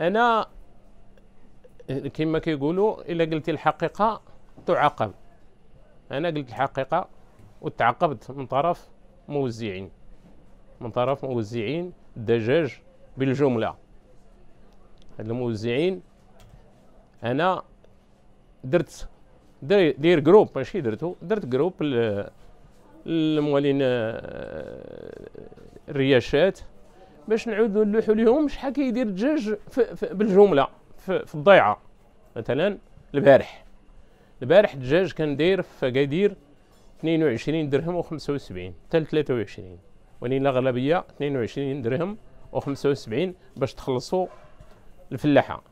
انا كما كيقولوا الا قلتي الحقيقه تعاقب انا قلت الحقيقه وتعاقبت من طرف موزعين من طرف موزعين الدجاج بالجمله هاد الموزعين انا درت دير, جروب ماشي درتو درت جروب للموالين الرياشات آه، باش نعودوا نلوحوا لهم شحال كيدير الدجاج بالجمله في, في الضيعه مثلا البارح البارح الدجاج كان داير في اكادير 22 درهم و75 حتى 23 ولكن الاغلبيه 22 درهم و75 باش تخلصوا الفلاحه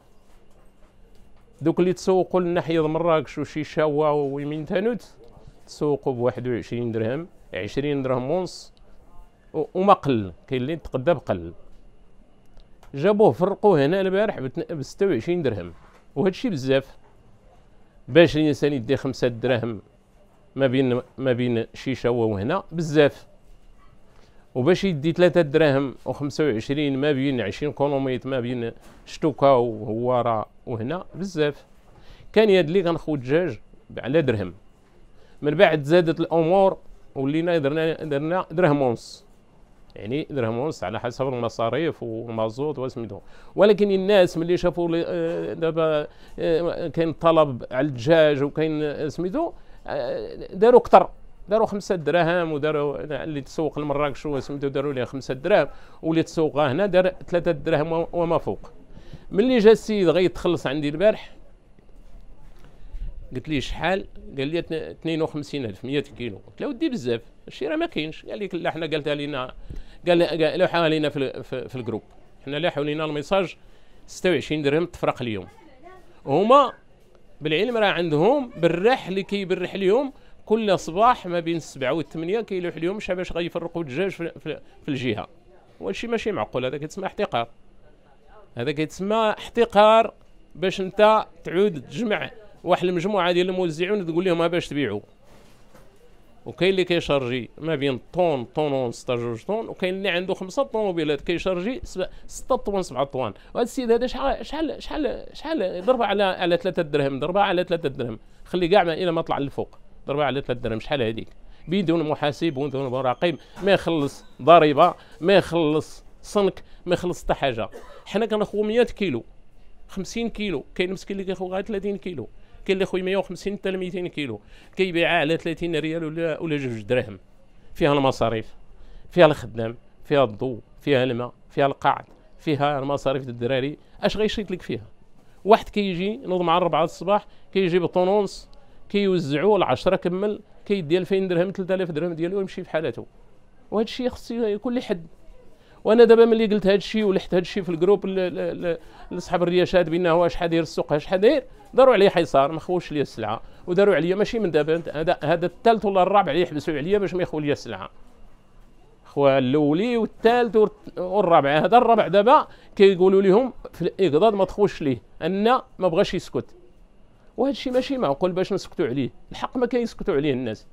دوك اللي تسوقوا للناحيه مراكش وشي شاوه ويمين تانوت تسوقوا ب 21 درهم 20 درهم ونص وما قل كاين اللي تقدا بقل جابوه فرقوه هنا البارح ب 26 درهم وهذا الشيء بزاف باش الانسان يدي خمسة دراهم ما بين ما بين شيشه وهنا بزاف وباش يدي ثلاثة دراهم و25 ما بين 20 كونوميت ما بين شتوكا وهوارا وهنا بزاف كان يد اللي كنخو دجاج على درهم من بعد زادت الامور ولينا درنا درنا درهم ونص يعني درهم ونص على حسب المصاريف والمازوت واسمده ولكن الناس ملي شافوا آه، دابا آه، كاين طلب على الدجاج وكاين آه، سميتو داروا اكثر داروا خمسة دراهم وداروا اللي تسوق لمراكش وسميتو داروا ليه خمسة دراهم واللي تسوقها هنا دار ثلاثة دراهم وما فوق ملي جا السيد غيتخلص عندي البارح قلت لي شحال قال لي 52 الف 100 كيلو قلت له ودي بزاف الشيء راه ما كاينش قال لي لا حنا قالتها لينا قال قالوا حوالينا في, في, في الجروب حنا اللي حولينا الميساج 26 درهم تفرق اليوم هما بالعلم راه عندهم بالرح اللي كيبرح اليوم كل صباح ما بين السبعة والثمانية كيلوح اليوم باش غيفرقوا الدجاج في, الجهة وهادشي ماشي معقول هذا كيتسمى احتقار هذا كيتسمى احتقار باش انت تعود تجمع واحد المجموعة ديال الموزعين تقول لهم باش تبيعوا وكاين اللي كيشارجي ما بين طون طون ونص حتى جوج طون وكاين اللي عنده خمسه طوموبيلات كيشارجي سته طوان سبعه طوان وهذا السيد هذا شحال شحال شحال شحال ضربه على على ثلاثه درهم ضربه على ثلاثه درهم خلي كاع ما الى ما طلع للفوق ضربه على ثلاثه درهم شحال هذيك بدون محاسب بدون مراقب ما يخلص ضريبه ما يخلص صنك ما يخلص حتى حاجه حنا كنخو 100 كيلو 50 كيلو كاين مسكين اللي كيخو غير 30 كيلو كاين اللي خويا 150 حتى 200 كيلو كيبيعها على 30 ريال ولا ولا جوج دراهم فيها المصاريف فيها الخدام فيها الضو فيها الماء فيها القعد فيها المصاريف الدراري اش غيشيط لك فيها واحد كيجي كي نوض مع 4 الصباح كيجي كي بطونونس كيوزعوا كي العشرة كمل كيدي 2000 درهم 3000 درهم ديالو ويمشي في حالته وهذا الشيء خص كل حد وانا دابا ملي قلت هذا الشيء ولحت هذا الشيء في الجروب لصحاب الرياشات بانه واش داير السوق اش داير داروا عليه حصار ما خوش لي السلعه وداروا عليا ماشي من دابا هذا هذا الثالث ولا الرابع اللي يحبسوا عليا باش ما يخو لي السلعه خويا الاولي والثالث والرابع هذا الرابع دابا كيقولوا لهم في الاقضاض ما تخوش ليه ان ما بغاش يسكت وهذا الشيء ماشي معقول باش نسكتوا عليه الحق ما كيسكتوا عليه الناس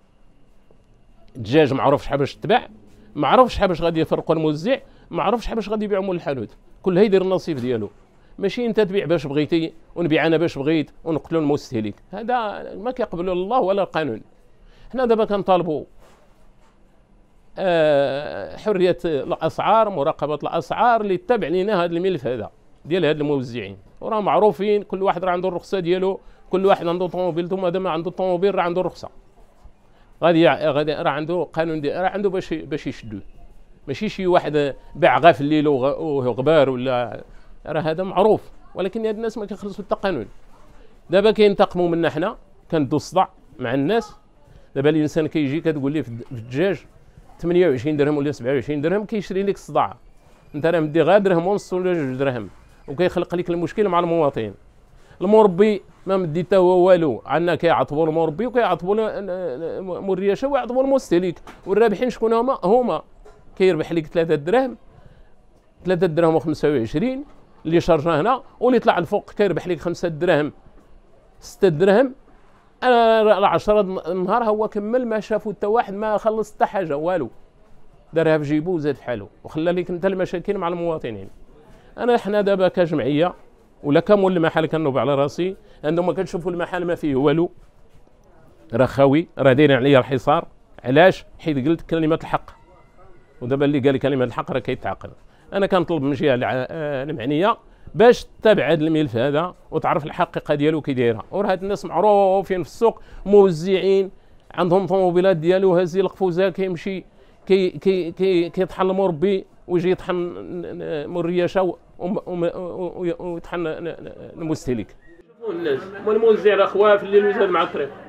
الدجاج معروف شحال باش تباع ما عرفش باش غادي يفرقوا الموزع ما عرفش باش غادي يبيعوا مول الحانوت كل يدير النصيب ديالو ماشي انت تبيع باش بغيتي ونبيع انا باش بغيت ونقتلوا المستهلك هذا ما كيقبلوا الله ولا القانون حنا دابا كنطالبوا آه، حريه الاسعار مراقبه الاسعار اللي تبع لينا هذا الملف هذا ديال هاد الموزعين وراه معروفين كل واحد راه عنده الرخصه ديالو كل واحد عنده طوموبيل ثم هذا ما عنده طوموبيل راه عنده الرخصة غادي غادي راه عنده قانون راه عنده باش باش يشدوه ماشي شي واحد باع غا في الليل وغبار ولا راه هذا معروف ولكن هاد الناس ما كيخلصوا حتى قانون دابا كينتقموا منا حنا كندو الصداع مع الناس دابا الانسان كيجي كتقول ليه في الدجاج 28 درهم ولا 27 درهم كيشري لك الصداع انت راه مدي غير درهم ونص ولا جوج درهم وكيخلق لك المشكل مع المواطن المربي ما مدي حتى هو والو عندنا كيعاتبوا المربي وكيعاتبوا الرياشه ويعاتبوا المستهلك والرابحين شكون هما هما كيربح لك 3 دراهم 3 دراهم و25 اللي شارجا هنا واللي طلع الفوق كيربح لك 5 دراهم 6 دراهم انا 10 النهار هو كمل ما شافو حتى واحد ما خلص حتى حاجه والو دارها في جيبو وزاد في حالو وخلى لك انت المشاكل مع المواطنين انا حنا دابا كجمعيه ولا كامل المحل كنوب على راسي ما كنشوفوا المحل ما فيه والو راه خاوي راه دايرين عليا الحصار علاش حيت قلت كلمه الحق ودابا اللي قال كلمه الحق راه كيتعاقب انا كنطلب من الجهه آه، المعنيه باش تتابع هذا الملف هذا وتعرف الحقيقه ديالو كي دايره وراه هاد الناس معروفين في السوق موزعين عندهم طوموبيلات ديالو هازي القفوزه كيمشي كي كي كي كيطحن المربي ويجي يطحن الرياشه ويطحن المستهلك الموزع اخوها في الليل ويزاد مع الطريق